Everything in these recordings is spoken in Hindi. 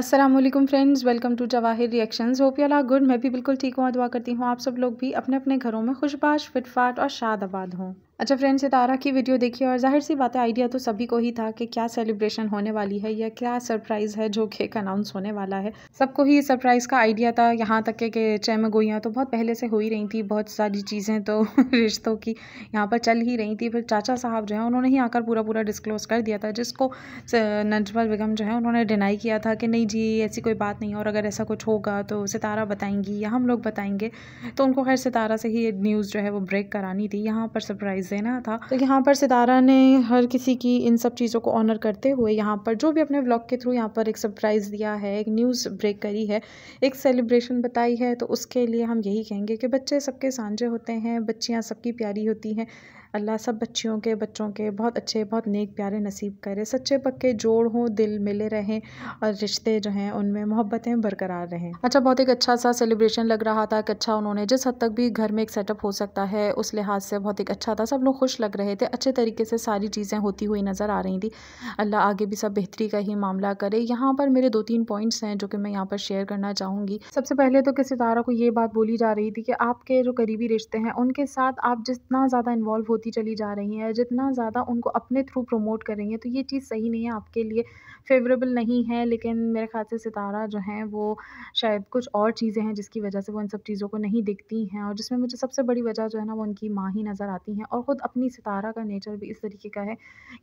Aslam friends welcome to Jawahir reactions hope you are good मैं भी बिल्कुल ठीक हूँ दुआ करती हूँ आप सब लोग भी अपने अपने घरों में खुशबाश फिटफाट और शाद आबाद हों अच्छा फ्रेंड्स सितारा की वीडियो देखिए और जाहिर सी बात है आइडिया तो सभी को ही था कि क्या सेलिब्रेशन होने वाली है या क्या सरप्राइज़ है जो केक अनाउंस होने वाला है सबको ही सरप्राइज़ का आइडिया था यहाँ तक के चैम गोइयाँ तो बहुत पहले से हो ही रही थी बहुत सारी चीज़ें तो रिश्तों की यहाँ पर चल ही रही थी फिर चाचा साहब जो है उन्होंने ही आकर पूरा पूरा डिस्क्लोज़ कर दिया था जिसको नजमल बेगम जो है उन्होंने डिनाई किया था कि नहीं जी ऐसी कोई बात नहीं और अगर ऐसा कुछ होगा तो सितारा बताएंगी या हम लोग बताएंगे तो उनको खैर सितारा से ही न्यूज़ जो है वो ब्रेक करानी थी यहाँ पर सरप्राइज़ देना था तो यहाँ पर सितारा ने हर किसी की इन सब चीज़ों को ऑनर करते हुए यहाँ पर जो भी अपने ब्लॉग के थ्रू यहाँ पर एक सरप्राइज़ दिया है एक न्यूज़ ब्रेक करी है एक सेलिब्रेशन बताई है तो उसके लिए हम यही कहेंगे कि बच्चे सबके सांझे होते हैं बच्चियाँ सबकी प्यारी होती हैं अल्लाह सब बच्चियों के बच्चों के बहुत अच्छे बहुत नेक प्यारे नसीब करे सच्चे पक्के जोड़ हों दिल मिले रहें और रिश्ते जो हैं उनमें मोहब्बतें बरकरार रहें अच्छा बहुत एक अच्छा सा सेलिब्रेशन लग रहा था कि अच्छा उन्होंने जिस हद तक भी घर में एक सेटअप हो सकता है उस लिहाज से बहुत एक अच्छा था सब लोग खुश लग रहे थे अच्छे तरीके से सारी चीज़ें होती हुई नज़र आ रही थी अल्लाह आगे भी सब बेहतरी का ही मामला करे यहाँ पर मेरे दो तीन पॉइंट्स हैं जो कि मैं यहाँ पर शेयर करना चाहूँगी सबसे पहले तो किसी तारा को ये बात बोली जा रही थी कि आपके जो करीबी रिश्ते हैं उनके साथ आप जितना ज़्यादा इन्वॉल्व हो होती चली जा रही हैं जितना ज़्यादा उनको अपने थ्रू प्रमोट कर रही हैं तो ये चीज़ सही नहीं है आपके लिए फेवरेबल नहीं है लेकिन मेरे ख्याल से सितारा जो है वो शायद कुछ और चीज़ें हैं जिसकी वजह से वो इन सब चीज़ों को नहीं दिखती हैं और जिसमें मुझे सबसे बड़ी वजह जो है ना वो उनकी माँ ही नज़र आती हैं और ख़ुद अपनी सितारा का नेचर भी इस तरीके का है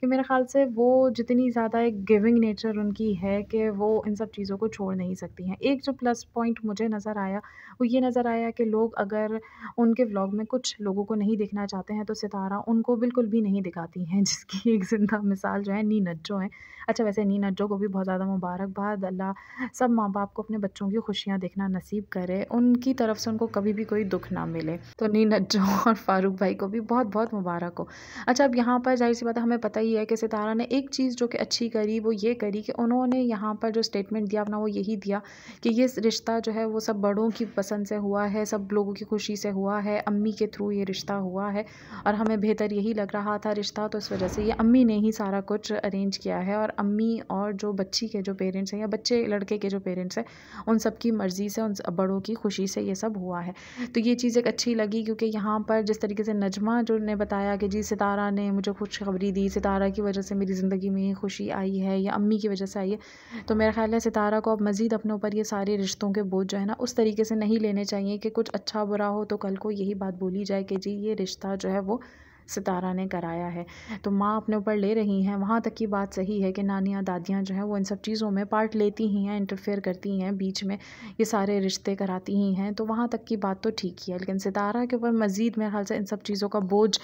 कि मेरे ख्याल से वो जितनी ज़्यादा एक गिविंग नेचर उनकी है कि वो इन सब चीज़ों को छोड़ नहीं सकती हैं एक जो प्लस पॉइंट मुझे नज़र आया वो ये नज़र आया कि लोग अगर उनके व्लॉग में कुछ लोगों को नहीं देखना चाहते हैं तो सितारा सारा उनको बिल्कुल भी नहीं दिखाती हैं जिसकी एक ज़िंदा मिसाल जो है नी नज्जो हैं अच्छा वैसे नी नज्जो को भी बहुत ज़्यादा मुबारकबाद अल्लाह सब माँ बाप को अपने बच्चों की खुशियाँ देखना नसीब करे उनकी तरफ से उनको कभी भी कोई दुख ना मिले तो नी नज्जो और फारूक भाई को भी बहुत बहुत मुबारक हो अच्छा अब यहाँ पर जाहिर सी बात हमें पता ही है कि सितारा ने एक चीज़ जो कि अच्छी करी वो ये करी कि उन्होंने यहाँ पर जो स्टेटमेंट दिया अपना वो यही दिया कि ये रिश्ता जो है वो सब बड़ों की पसंद से हुआ है सब लोगों की खुशी से हुआ है अम्मी के थ्रू ये रिश्ता हुआ है और हमें हमें बेहतर यही लग रहा था रिश्ता तो इस वजह से ये अम्मी ने ही सारा कुछ अरेंज किया है और अम्मी और जो बच्ची के जो पेरेंट्स हैं या बच्चे लड़के के जो पेरेंट्स हैं उन सब की मर्ज़ी से उन बड़ों की खुशी से ये सब हुआ है तो ये चीज़ एक अच्छी लगी क्योंकि यहाँ पर जिस तरीके से नजमा जो ने बताया कि जी सितारा ने मुझे खुशखबरी दी सितारा की वजह से मेरी ज़िंदगी में खुशी आई है या अम्मी की वजह से आई है तो मेरा ख्याल है सितारा को अब मज़ीद अपने ऊपर ये सारे रिश्तों के बोझ जो है ना उस तरीके से नहीं लेने चाहिए कि कुछ अच्छा बुरा हो तो कल को यही बात बोली जाए कि जी ये रिश्ता जो है वो सितारा ने कराया है तो माँ अपने ऊपर ले रही हैं वहाँ तक की बात सही है कि नानियाँ दादियाँ जो हैं वो इन सब चीज़ों में पार्ट लेती ही हैं इंटरफेयर करती हैं बीच में ये सारे रिश्ते कराती ही हैं तो वहाँ तक की बात तो ठीक ही है लेकिन सितारा के ऊपर मज़ीद मेरे ख्याल से इन सब चीज़ों का बोझ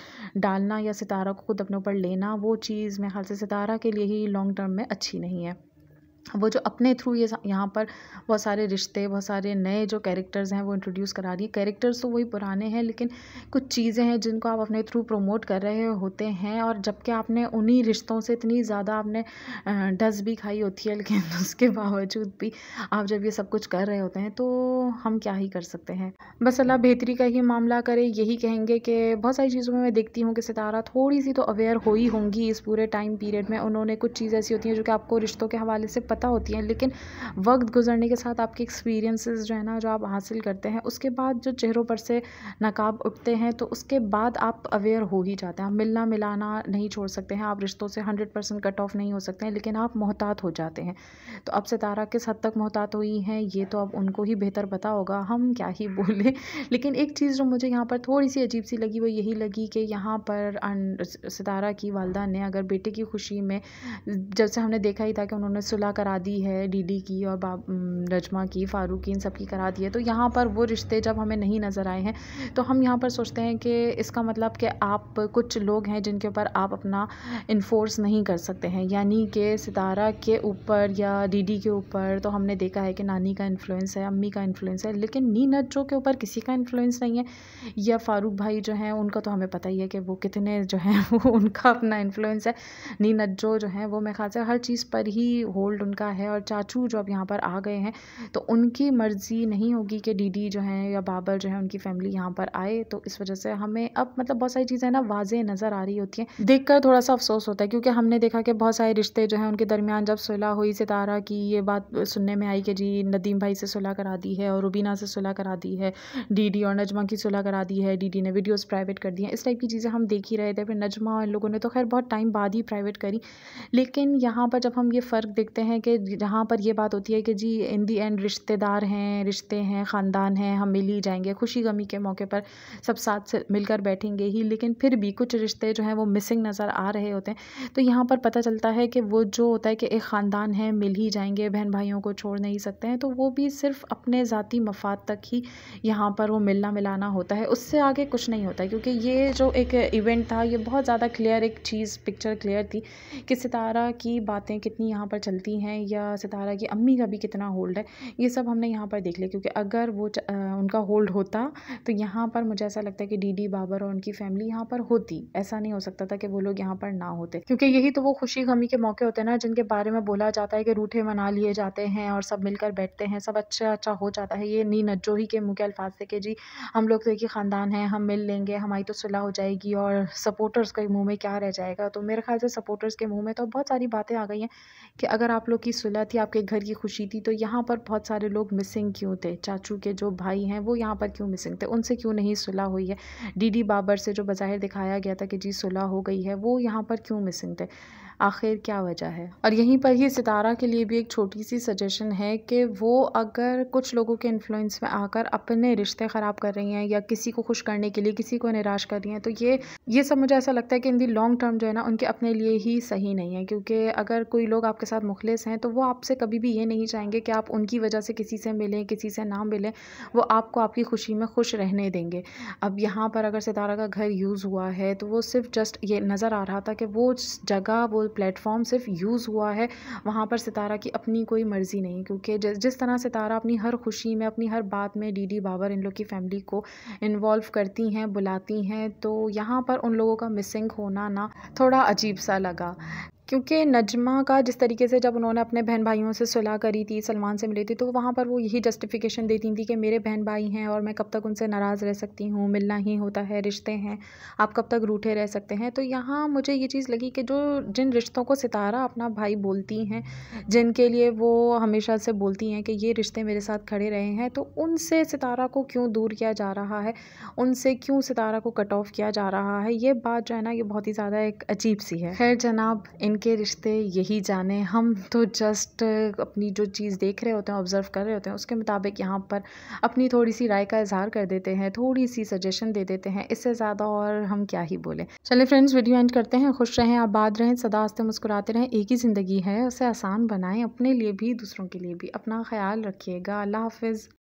डालना या सितारा को खुद अपने ऊपर लेना वो चीज़ मेरे ख्याल से सितारा के लिए ही लॉन्ग टर्म में अच्छी नहीं है वो जो अपने थ्रू ये यहाँ पर बहुत सारे रिश्ते बहुत सारे नए जो कैरेक्टर्स हैं वो इंट्रोड्यूस करा रही है कैरेक्टर्स तो वही पुराने हैं लेकिन कुछ चीज़ें हैं जिनको आप अपने थ्रू प्रमोट कर रहे होते हैं और जबकि आपने उन्हीं रिश्तों से इतनी ज़्यादा आपने डस भी खाई होती है लेकिन उसके बावजूद भी आप जब ये सब कुछ कर रहे होते हैं तो हम क्या ही कर सकते हैं बस अल्लाह बेहतरी का ही मामला करे यही कहेंगे कि बहुत सारी चीज़ों में मैं देखती हूँ कि सितारा थोड़ी सी तो अवेयर हुई होंगी इस पूरे टाइम पीरियड में उन्होंने कुछ चीज़ ऐसी होती हैं जो कि आपको रिश्तों के हवाले से पता पता होती हैं लेकिन वक्त गुजरने के साथ आपके एक्सपीरियंसेस जो है ना जो आप हासिल करते हैं उसके बाद जो चेहरों पर से नकाब उठते हैं तो उसके बाद आप अवेयर हो ही जाते हैं मिलना मिलाना नहीं छोड़ सकते हैं आप रिश्तों से हंड्रेड परसेंट कट ऑफ नहीं हो सकते हैं लेकिन आप मोहतात हो जाते हैं तो अब सितारा किस हद तक मोहतात हुई हैं ये तो अब उनको ही बेहतर पता होगा हम क्या ही बोलें लेकिन एक चीज़ जो मुझे यहाँ पर थोड़ी सी अजीब सी लगी वो यही लगी कि यहाँ पर सितारा की वालदा ने अगर बेटे की खुशी में जब से हमने देखा ही था कि उन्होंने सुलह करा दी है डीडी की और बाब रजमा की फ़ारूक की इन सब की करा दी है तो यहाँ पर वो रिश्ते जब हमें नहीं नज़र आए हैं तो हम यहाँ पर सोचते हैं कि इसका मतलब कि आप कुछ लोग हैं जिनके ऊपर आप अपना इन्फोर्स नहीं कर सकते हैं यानी कि सितारा के ऊपर या डीडी के ऊपर तो हमने देखा है कि नानी का इन्फ्लुएंस है अम्मी का इन्फ्लुएंस है लेकिन नी नजो के ऊपर किसी का इन्फ्लुएंस नहीं है या फ़ारूक भाई जो हैं उनका तो हमें पता ही है कि वो कितने जो हैं वो उनका अपना इन्फ्लुएंस है नी नजो जो हैं वो मेरे ख्याल से हर चीज़ पर ही होल्ड उनका है और चाचू जो अब यहाँ पर आ गए हैं तो उनकी मर्ज़ी नहीं होगी कि डीडी जो है या बाबर जो है उनकी फैमिली यहाँ पर आए तो इस वजह से हमें अब मतलब बहुत सारी चीज़ें ना वाजे नज़र आ रही होती हैं देख कर थोड़ा सा अफसोस होता है क्योंकि हमने देखा कि बहुत सारे रिश्ते जो हैं उनके दरमियान जब सुलह हुई सितारा की ये बात सुनने में आई कि जी नदीम भाई से सुलह करा दी है और रुबीना से सुलह करा दी है डीडी और नजमा की सुलह करा दी है डीडी ने वीडियोस प्राइवेट कर दी हैं इस टाइप की चीज़ें हम देख ही रहे थे फिर नजमा और इन लोगों ने तो खैर बहुत टाइम बाद ही प्राइवेट करी लेकिन यहाँ पर जब हम ये फ़र्क देखते हैं हैं कि जहाँ पर ये बात होती है कि जी इन दी एंड रिश्तेदार हैं रिश्ते हैं ख़ानदान हैं हम मिल ही जाएंगे खुशी गमी के मौके पर सब साथ मिलकर बैठेंगे ही लेकिन फिर भी कुछ रिश्ते जो हैं वो मिसिंग नज़र आ रहे होते हैं तो यहाँ पर पता चलता है कि वो जो होता है कि एक ख़ानदान है मिल ही जाएंगे बहन भाइयों को छोड़ नहीं सकते हैं तो वो भी सिर्फ अपने ज़ाती मफाद तक ही यहाँ पर वो मिलना मिलाना होता है उससे आगे कुछ नहीं होता क्योंकि ये जो एक इवेंट था ये बहुत ज़्यादा क्लियर एक चीज़ पिक्चर क्लियर थी कि सितारा की बातें कितनी यहाँ पर चलती हैं हैं या सितारा की अम्मी का भी कितना होल्ड है ये सब हमने यहाँ पर देख लिया क्योंकि अगर वो उनका होल्ड होता तो यहाँ पर मुझे ऐसा लगता है कि डी डी बाबर और उनकी फैमिली यहाँ पर होती ऐसा नहीं हो सकता था कि वो लोग यहाँ पर ना होते क्योंकि यही तो वो खुशी गमी के मौके होते हैं ना जिनके बारे में बोला जाता है कि रूठे मना लिए जाते हैं और सब मिलकर बैठते हैं सब अच्छा अच्छा हो जाता है ये नी ही के मुँह के अल्फाज से कि जी हम लोग तो एक ही ख़ानदान है हम मिल लेंगे हमारी तो सुलह हो जाएगी और सपोर्टर्स के मुँह में क्या रह जाएगा तो मेरे ख्याल से सपोर्टर्स के मुँह में तो बहुत सारी बातें आ गई हैं कि अगर आप लोग की सुलह थी आपके घर की खुशी थी तो यहाँ पर बहुत सारे लोग मिसिंग क्यों थे चाचू के जो भाई हैं वो यहाँ पर क्यों मिसिंग थे उनसे क्यों नहीं सुलह हुई है डीडी बाबर से जो बाहिर दिखाया गया था कि जी सुलह हो गई है वो यहाँ पर क्यों मिसिंग थे आखिर क्या वजह है और यहीं पर ही सितारा के लिए भी एक छोटी सी सजेशन है कि वो अगर कुछ लोगों के इन्फ्लुएंस में आकर अपने रिश्ते ख़राब कर रही हैं या किसी को खुश करने के लिए किसी को निराश कर रही हैं तो ये ये सब मुझे ऐसा लगता है कि इन दी लॉन्ग टर्म जो है ना उनके अपने लिए ही सही नहीं है क्योंकि अगर कोई लोग आपके साथ मुखलिस हैं तो वो आपसे कभी भी ये नहीं चाहेंगे कि आप उनकी वजह से किसी से मिलें किसी से ना मिलें वो आपको आपकी खुशी में खुश रहने देंगे अब यहाँ पर अगर सितारा का घर यूज़ हुआ है तो वो सिर्फ जस्ट ये नज़र आ रहा था कि वो जगह वो प्लेटफॉर्म सिर्फ यूज़ हुआ है वहाँ पर सितारा की अपनी कोई मर्ज़ी नहीं क्योंकि जिस जिस तरह सितारा अपनी हर खुशी में अपनी हर बात में डी डी बाबर इन लोग की फैमिली को इन्वॉल्व करती हैं बुलाती हैं तो यहाँ पर उन लोगों का मिसिंग होना ना थोड़ा अजीब सा लगा क्योंकि नजमा का जिस तरीके से जब उन्होंने अपने बहन भाइयों से सुलह करी थी सलमान से मिली थी तो वहाँ पर वो यही जस्टिफिकेशन देती थी कि मेरे बहन भाई हैं और मैं कब तक उनसे नाराज़ रह सकती हूँ मिलना ही होता है रिश्ते हैं आप कब तक रूठे रह सकते हैं तो यहाँ मुझे ये चीज़ लगी कि जो जिन रिश्तों को सितारा अपना भाई बोलती हैं जिनके लिए वो हमेशा से बोलती हैं कि ये रिश्ते मेरे साथ खड़े रहे हैं तो उनसे सितारा को क्यों दूर किया जा रहा है उनसे क्यों सितारा को कट ऑफ किया जा रहा है ये बात जो है ना ये बहुत ही ज़्यादा एक अजीब सी है खैर जनाब इन उनके रिश्ते यही जाने हम तो जस्ट अपनी जो चीज़ देख रहे होते हैं ऑब्ज़र्व कर रहे होते हैं उसके मुताबिक यहाँ पर अपनी थोड़ी सी राय का इजहार कर देते हैं थोड़ी सी सजेशन दे देते हैं इससे ज़्यादा और हम क्या ही बोलें चले फ्रेंड्स वीडियो एंड करते हैं खुश रहें आबाद रहें सदा हंसते मुस्कुराते रहें एक ही ज़िंदगी है उसे आसान बनाएं अपने लिए भी दूसरों के लिए भी अपना ख्याल रखिएगा अल्लाह हाफिज़